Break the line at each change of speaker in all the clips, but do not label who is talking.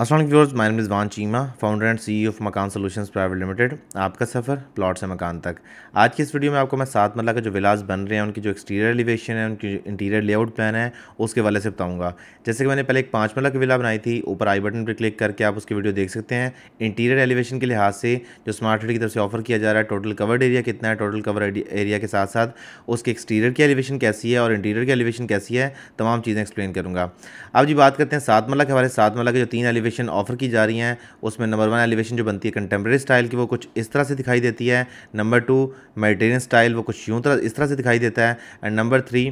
असलम व्यवर्स mine name वान Cheema founder and CEO of Makaan solutions private limited आपका सफ़र प्लॉट से मकान तक आज की इस वीडियो में आपको मैं सात मरला के जो विलास बन रहे हैं उनकी जो एक्सटीरियर एलिवेशन है उनकी इंटीरियर लेआउट प्लान है उसके वाले से बताऊंगा जैसे कि मैंने पहले एक पाँच मरला की विला बनाई थी ऊपर आई बटन पर क्लिक करके आप उसकी वीडियो देख सकते हैं इंटीरियर एलिवेशन के लिहाज से जो स्मार्ट सिटी की तरफ से ऑफर किया जा रहा है टोटल कवर्ड एरिया कितना है टोटल कवर एरिया के साथ साथ उसके एक्सटीरियर की एलिवेशन कैसी है और इंटीरियर की एलिवेशन कैसी है तमाम चीज़ें एक्सप्लेन करूँगा अब जी बात करते हैं सात मरला के हमारे सात मरला के जो तीन एलिवेशन एलिवेशन ऑफर की जा रही हैं उसमें नंबर वन एलिवेशन जो बनती है कंटेम्प्रेरी स्टाइल की वो कुछ इस तरह से दिखाई देती है नंबर टू मेडिटेरियन स्टाइल वो कुछ यूँ तरह इस तरह से दिखाई देता है and number three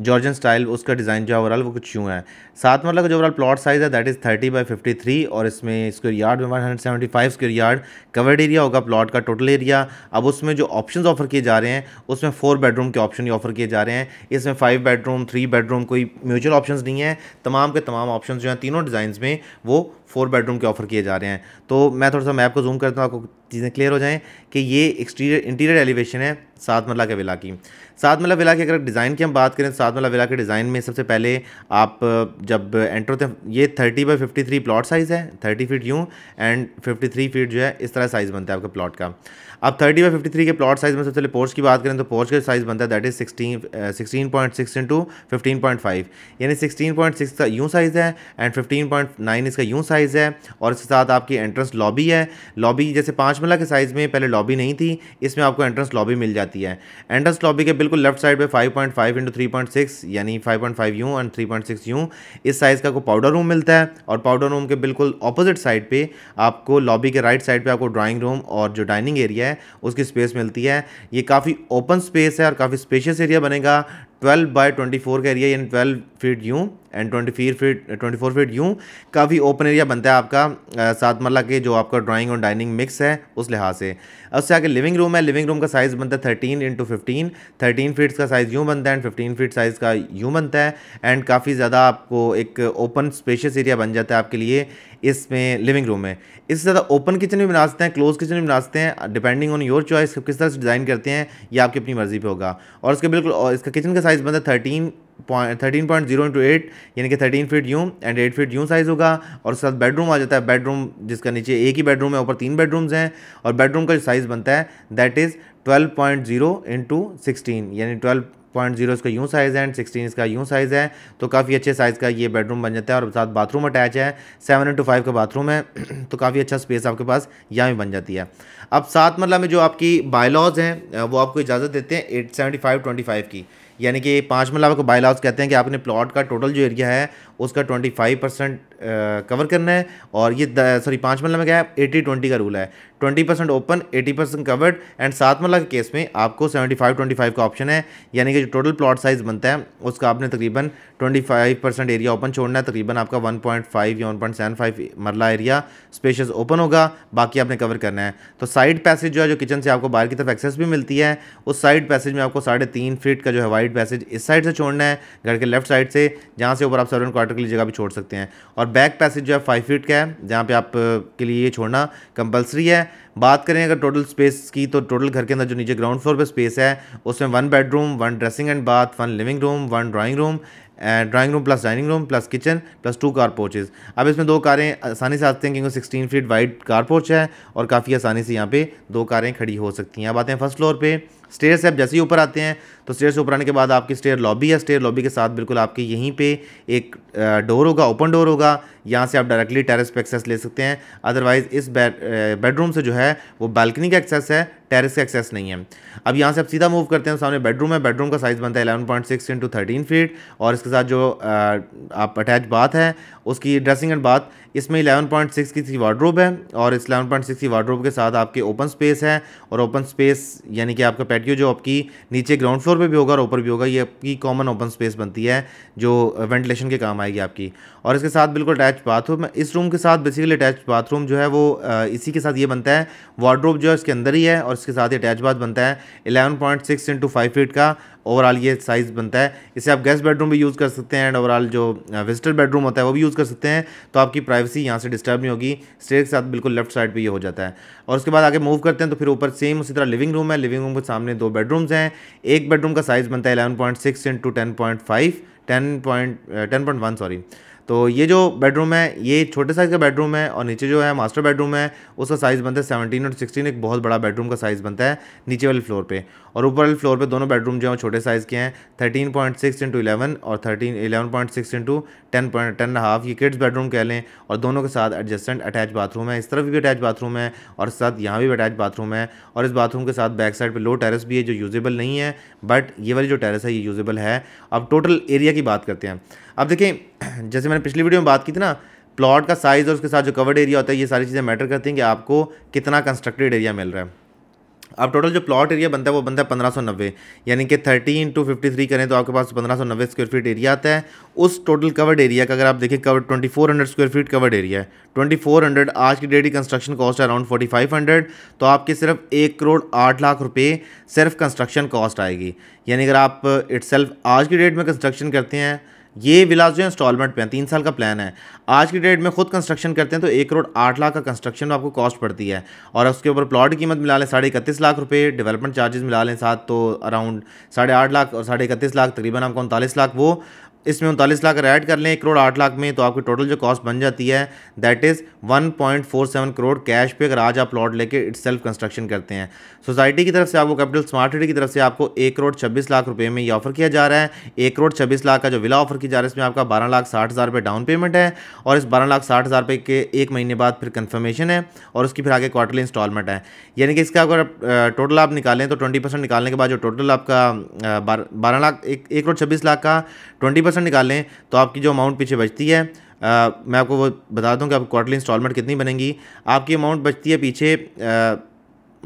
Georgian style उसका डिज़ाइन जो है ओवरऑल वो कुछ यूँ है साथ मरल मतलब का जो ओवरऑल प्लॉट साइज़ है that is thirty by fifty three और इसमें स्क्वेयर यार्ड में one hundred seventy five square yard covered area होगा प्लॉट का टोटल एरिया अब उसमें जो ऑप्शन ऑफर किए जा रहे हैं उसमें फोर बेडरूम के ऑप्शन ऑफर किए जा रहे हैं इसमें फाइव बेडरूम थ्री बेडरूम कोई म्यूचुअल ऑप्शन नहीं है तमाम के तमाम ऑप्शन जो हैं तीनों डिज़ाइन में वो फोर बेडरूम के ऑफ़र किए जा रहे हैं तो मैं थोड़ा सा मैप को जूम करता हूँ आपको चीज़ें क्लियर हो जाएँ कि ये एक्सटीरियर इंटीरियर एलिवेशन है सात मल्ला के विला की सात मल्ला विला की अगर डिज़ाइन की हम बात करें तो सात मल्ला विला के डिज़ाइन में सबसे पहले आप जब एंटर होते हैं ये thirty by fifty three plot size है थर्टी फीट यूँ एंड फिफ्टी थ्री फीट जो है इस तरह साइज़ बनता है आपका प्लाट का अब थर्टी बाई फिफ्टी थ्री के प्लाट साइज़ में सबसे पहले पोर्च की बात करें तो पोर्च का साइज़ बनता है that is sixteen point six into fifteen point five यानी सिक्सटीन पॉइंट सिक्स का यूँ साइज़ है एंड फिफ्टीन पॉइंट नाइन इसका यूँ साइज़ साइज़ है और इसके साथ आपकी एंट्रेंस लॉबी है लॉबी जैसे पाँच मल्ला के साइज़ में पहले लॉबी नहीं थी इसमें आपको एंट्रेंस लॉबी मिल जाती है एंट्रेंस लॉबी के बिल्कुल लेफ्ट साइड पे 5.5 point five into three point six यानी फाइव पॉइंट फाइव यू एंड थ्री पॉइंट सिक्स यू इस साइज़ का आपको पाउडर रूम मिलता है और पाउडर रूम के बिल्कुल अपोजिट साइड पर आपको लॉबी के राइट साइड पर आपको ड्राॅइंग रूम और जो डाइनिंग एरिया है उसकी स्पेस मिलती है ये काफ़ी ओपन स्पेस है और काफ़ी स्पेशियस एरिया बनेगा ट्वेल्व बाई ट्वेंटी फोर का एरिया यानी ट्वेल्व फीट यूँ एंड ट्वेंटी फीर फीट ट्वेंटी फोर फीट यूँ काफ़ी ओपन एरिया बनता है आपका सात मरला के जो आपका ड्राइंग और डाइनिंग मिक्स है उस लिहाज से उससे आगे लिविंग रूम है लिविंग रूम का साइज़ बनता है thirteen into fifteen thirteen feets का साइज़ यूँ बनता है एंड फिफ्टीन फीट साइज़ का यूँ बनता है एंड काफ़ी ज़्यादा आपको एक ओपन स्पेशियस एरिया बन जाता है आपके लिए इसमें लिविंग रूम में इससे ज़्यादा ओपन किचन भी बना सकते हैं क्लोज किचन भी बना सकते हैं डिपेंडिंग ऑन योर चॉइस किस तरह से डिज़ाइन करते हैं ये आपकी अपनी मर्ज़ी पर होगा और इसके बिल्कुल इसका किचन का साइज बनता है thirteen point thirteen point zero into eight यानी कि थर्टीन फीट यूँ एंड एट फीट यूँ साइज़ होगा और साथ बेडरूम आ जाता है बेडरूम जिसका नीचे एक ही बेडरूम है ऊपर तीन बेडरूम्स हैं और बेडरूम का जो साइज़ बनता है that is twelve point zero into sixteen यानी ट्वेल्व पॉइंट जीरो इसका यूँ साइज़ है एंड सिक्सटीन इसका यूँ साइज़ है तो काफ़ी अच्छे साइज़ का ये बेडरूम बन जाता है और साथ बाथरूम अटैच है सेवन इंटू फाइव का बाथरूम है तो काफ़ी अच्छा स्पेस आपके पास यहाँ भी बन जाती है अब सात मरला मतलब में जो आपकी बायलॉज हैं वो आपको इजाज़त देते हैं at seventy five twenty five की यानी कि पाँच मरला आपको बाइल हाउस कहते हैं कि आपने प्लॉट का टोटल जो एरिया है उसका ट्वेंटी फाइव परसेंट कवर करना है और ये सॉरी पाँच मरला में क्या है एटी ट्वेंटी का रूल है twenty percent open eighty percent covered and सात मरला के केस में आपको सेवेंटी फाइव ट्वेंटी फाइव का ऑप्शन है यानी कि जो टोटल प्लॉट साइज़ बनता है उसका आपने तकरीबन twenty five percent area open छोड़ना है तकरीबन आपका वन पॉइंट फाइव या one point seven five marla area spacious open होगा बाकी आपने कवर करना है तो साइड पैसेज जो है जो किचन से आपको बाहर की तरफ एक्सेस भी मिलती है उस साइड पैसेज में आपको साढ़े तीन फीट का जो है राइट पैसेज इस साइड से छोड़ना है घर के लेफ्ट साइड से जहाँ से ऊपर आप सर्वेंट क्वार्टर के लिए जगह भी छोड़ सकते हैं और बैक पैसेज जो है फाइव फीट का है जहाँ पर आप uh, के लिए ये छोड़ना कंपलसरी है बात करें अगर टोटल स्पेस की तो टोटल घर के अंदर जो नीचे ग्राउंड फ्लोर पर स्पेस है उसमें one bedroom one dressing and bath one living room one drawing room drawing room plus dining room plus kitchen plus two car porches अब इसमें दो कारें आसानी से आती हैं क्योंकि सिक्सटीन फीट वाइड कार पोच है और काफ़ी आसानी से यहाँ पे दो कारें खड़ी हो सकती हैं अब आते हैं फर्स्ट फ्लोर पे स्टेयर से आप जैसे ही ऊपर आते हैं तो स्टेयर से ऊपर आने के बाद आपकी स्टेयर लॉबी है स्टेयर लॉबी के साथ बिल्कुल आपके यहीं पे एक डोर होगा ओपन डोर होगा यहाँ से आप डायरेक्टली टेरेस पे एक्सेस ले सकते हैं अदरवाइज़ इस बेडरूम से जो है वो बालकनी का एक्सेस है टेरेस का एक्सेस नहीं है अब यहाँ से आप सीधा मूव करते हैं तो सामने बेडरूम है बेडरूम का साइज़ बनता है eleven point six into thirteen feet और इसके साथ जो आप अटैच बाथ है उसकी ड्रेसिंग एंड बाथ इसमें इलेवन पॉइंट सिक्स की थी वार्ड्रोब है और इस एलेवन पॉइंट सिक्स की वार्ड्रोब के साथ आपके ओपन स्पेस है और ओपन स्पेस यानी कि आपका पैटियो जो आपकी नीचे ग्राउंड फ्लोर पे भी होगा और ऊपर भी होगा ये आपकी कॉमन ओपन स्पेस बनती है जो वेंटिलेशन के काम आएगी आपकी और इसके साथ बिल्कुल अटैच बाथरूम इस रूम के साथ बेसिकली अटैच बाथरूम जो है वो इसी के साथ ये बनता है वार्ड्रोब जो है इसके अंदर ही है और इसके साथ ही अटैच बाथ बनता है eleven point six into five feet का ओवरऑल ये साइज़ बनता है इसे आप गेस्ट बेडरूम भी यूज़ कर सकते हैं एंड ओवरऑल जो विजिटर बेडरूम होता है वो भी यूज़ कर सकते हैं तो आपकी प्राइवेसी यहाँ से डिस्टर्ब नहीं होगी स्टेयर के साथ बिल्कुल लेफ्ट साइड पर ये हो जाता है और उसके बाद आगे मूव करते हैं तो फिर ऊपर सेम उसी तरह लिविंग रूम है लिविंग रूम के सामने दो बेडरूम्स हैं एक बेडरूम का साइज़ बनता है eleven point six into ten point five ten point ten point one sorry तो ये जो बेडरूम है ये छोटे साइज़ का बेडरूम है और नीचे जो है मास्टर बेडरूम है उसका साइज़ बनता है सेवनटीन और सिक्सटीन एक बहुत बड़ा बेडरूम का साइज़ बनता है नीचे वाले फ्लोर पे और ऊपर वाले फ्लोर पे दोनों बेडरूम जो है छोटे साइज़ के हैं thirteen point six into eleven और thirteen eleven point six into ten point ten half ये किड्स बेडरूम कह लें और दोनों के साथ एडजस्टेंट अटैच बाथरूम है इस तरफ भी अटैच बाथरूम है और साथ यहाँ भी अटैच बाथरूम है और इस बाथरूम के साथ बैक साइड पर लो टेरस भी है जो यूजेबल नहीं है बट ये वाली जो टेरस है ये यूजेबल है अब टोटल एरिया की बात करते हैं अब देखें जैसे मैंने पिछली वीडियो में बात की थी ना प्लॉट का साइज़ और उसके साथ जो कवर्ड एरिया होता है ये सारी चीज़ें मैटर करती हैं कि आपको कितना कंस्ट्रक्टेड एरिया मिल रहा है अब टोटल जो प्लॉट एरिया बनता है वो बनता है पंद्रह सौ नब्बे यानी कि थर्टी इंटू फिफ्टी थ्री करें तो आपके पास पंद्रह सौ नब्बे स्क्वायर फीट एरिया आता है उस टोटल कवर्ड एरिया का अगर आप देखें cover twenty four hundred square feet covered area है ट्वेंटी फोर हंड्रेड आज की डेट की कंस्ट्रक्शन कॉस्ट है अराउंड फोर्टी फाइव हंड्रेड तो आपके सिर्फ एक करोड़ आठ लाख रुपये सिर्फ कंस्ट्रक्शन कॉस्ट आएगी यानी अगर आप इट्स आज की डेट में कंस्ट्रक्शन करते हैं ये विलास जो है इंस्टॉलमेंट पे हैं तीन साल का प्लान है आज की डेट में खुद कंस्ट्रक्शन करते हैं तो एक करोड़ आठ लाख का कंस्ट्रक्शन आपको कॉस्ट पड़ती है और उसके ऊपर प्लॉट की कीमत मिला लें साढ़े इकतीस लाख रुपये डेवलपमेंट चार्जेस मिला लें साथ तो अराउंड साढ़े आठ लाख और साढ़े इकतीस लाख तकरीबन आपको उनतालीस लाख वो इसमें उनतालीस लाख अगर ऐड कर लें एक करोड़ आठ लाख में तो आपकी टोटल जो कॉस्ट बन जाती है that is one point four seven crore cash पे अगर आज आप प्लॉट लेके इट सेल्फ कंस्ट्रक्शन करते हैं सोसाइटी की तरफ से आपको कैपिटल स्मार्ट सिटी की तरफ से आपको एक करोड़ छब्बीस लाख रुपये में ये ऑफर किया जा रहा है एक करोड़ छब्बीस लाख का जो विला ऑफर किया जा रहा है इसमें आपका बारह लाख साठ हज़ार रुपये डाउन पेमेंट है और इस बारह लाख साठ हज़ार रुपये के एक महीने बाद फिर कन्फर्मेशन है और उसकी फिर आगे क्वार्टरली इंस्टॉलमेंट है यानी कि इसका अगर टोटल आप निकालें तो ट्वेंटी निकालने के बाद जो टोटल आपका बारह लाख एक करोड़ छब्बीस लाख का ट्वेंटी परसेंट निकालें तो आपकी जो अमाउंट पीछे बचती है आ, मैं आपको वो बता दूं कि आपकी क्वार्टरली इंस्टॉलमेंट कितनी बनेगी आपकी अमाउंट बचती है पीछे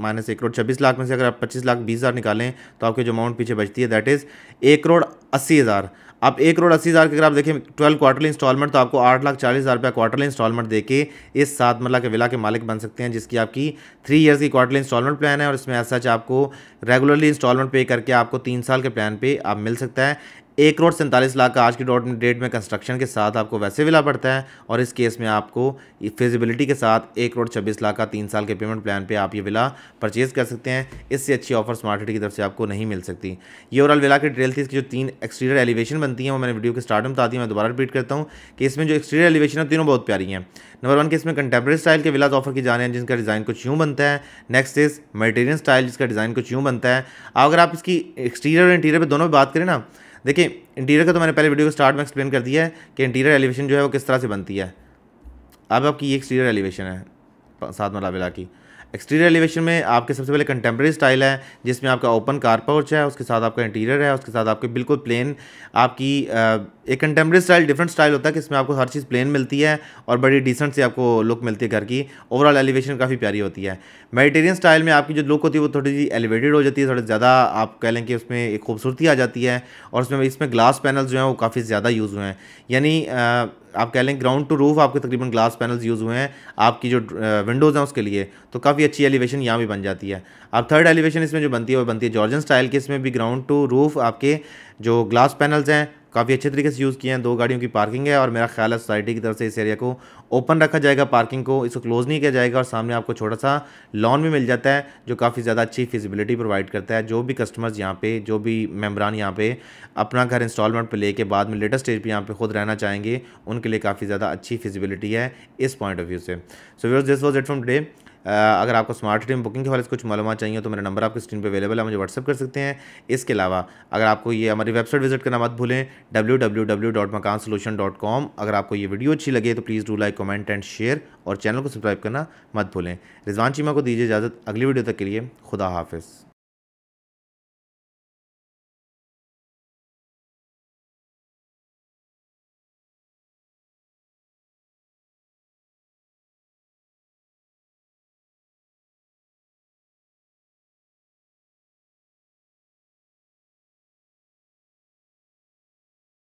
माइनस एक करोड़ छब्बीस लाख में से अगर आप पच्चीस लाख बीस हज़ार निकालें तो आपकी जो अमाउंट पीछे बचती है दैट इज़ एक करोड़ अस्सी हज़ार आप एक करोड़ अस्सी हज़ार की अगर आप देखें ट्वेल्व क्वार्टरली इंस्टॉलमेंट तो आपको आठ लाख चालीस हज़ार रुपया क्वार्टरली इंस्टॉलमेंट देके इस सात मरला के विला के मालिक बन सकते हैं जिसकी आपकी थ्री ईयर्स की क्वार्टरली इंस्टॉलमेंट प्लान है और इसमें ऐसा आपको रेगुलरली इंस्टॉलमेंट पे करके आपको तीन साल के प्लान पे आप मिल सकता है एक करोड़ सैंतालीस लाख का आज की डॉट डेट में कंस्ट्रक्शन के साथ आपको वैसे भी पड़ता है और इस केस में आपको फिजिबिलिटी के साथ एक करोड़ छब्बीस लाख का तीन साल के पेमेंट प्लान पे आप ये विला परचेज़ कर सकते हैं इससे अच्छी ऑफर स्मार्ट सिटी की तरफ से आपको नहीं मिल सकती ये ओवरऑल विला की डिटेल थी इसकी जो तीन एक्सटीरियर एलिवेशन बनती है वो मैंने वीडियो के स्टार्ट में बता दी मैं दोबारा रिपीट करता हूँ कि इसमें जो एक्सटीरियर एलिवेशन है तीनों बहुत प्यारी हैं नंबर वन के इसमें कंटेम्प्रेरी स्टाइल के विलाज ऑफर की जाने हैं जिनका डिज़ाइन कुछ यूँ बनता है नेक्स्ट इज मेडिटेरियन स्टाइल जिसका डिज़ाइन कुछ यूँ बनता है अगर आप इसकी एक्सटीरियर और इंटीरियर पर दोनों बात करें ना देखिए इंटीरियर का तो मैंने पहले वीडियो को स्टार्ट में एक्सप्लेन कर दिया है कि इंटीरियर एलिवेशन जो है वो किस तरह से बनती है अब आपकी ये एक्सटीरियर एलिवेशन है साथ में की एक्सटीरियर एलिवेशन में आपके सबसे पहले कंटेम्प्रेरी स्टाइल है जिसमें आपका ओपन कारपोर्च है उसके साथ आपका इंटीरियर है उसके साथ आपके बिल्कुल प्लेन आपकी एक कंटेम्प्रेरी स्टाइल डिफरेंट स्टाइल होता है कि इसमें आपको हर चीज़ प्लेन मिलती है और बड़ी डिसेंट से आपको लुक मिलती है घर की ओवरऑल एलिवेशन काफ़ी प्यारी होती है मेडिटेरियन स्टाइल में आपकी जो लुक होती है वो थोड़ी सी एलिवेटेड हो जाती है थोड़ी ज़्यादा आप कह लें कि उसमें एक खूबसूरती आ जाती है और उसमें इसमें ग्लास पैनल जो हैं वो काफ़ी ज़्यादा यूज़ हुए हैं यानी आप कह लें ग्राउंड टू रूफ आपके तकरीबन ग्लास पैनल्स यूज़ हुए हैं आपकी जो विंडोज़ हैं उसके लिए तो काफ़ी अच्छी एलिवेशन यहाँ भी बन जाती है आप थर्ड एलिवेशन इसमें जो बनती है वो बनती है जॉर्जन स्टाइल के इसमें भी ग्राउंड टू रूफ आपके जो ग्लास पैनल्स हैं काफ़ी अच्छे तरीके से यूज़ किए हैं दो गाड़ियों की पार्किंग है और मेरा ख्याल है सोसाइटी की तरफ से इस एरिया को ओपन रखा जाएगा पार्किंग को इसको क्लोज़ नहीं किया जाएगा और सामने आपको छोटा सा लॉन भी मिल जाता है जो काफ़ी ज़्यादा अच्छी फिजिबिलिटी प्रोवाइड करता है जो भी कस्टमर्स यहाँ पे जो भी मेम्बरान यहाँ पे अपना घर इंस्टॉलमेंट पर लेके बाद में लेटेस्ट स्टेज पर यहाँ पे खुद रहना चाहेंगे उनके लिए काफ़ी ज़्यादा अच्छी फिजिबिलिटी है इस पॉइंट ऑफ व्यू से so this was it from today अगर आपको स्मार्ट टीम बुकिंग के हवाले से कुछ मालूम चाहिए तो मेरा नंबर आपकी स्क्रीन पर अवेलेबल है मुझे व्हाट्सअप कर सकते हैं इसके अलावा अगर आपको ये हमारी वेबसाइट विजिट करना मत भूलें डब्ल्यू अगर आपको ये वीडियो अच्छी लगे तो please do like comment and share और चैनल को सब्सक्राइब करना मत भूलें रिजवान चीमा को दीजिए इजाज़त अगली वीडियो तक के लिए खुदा हाफिज़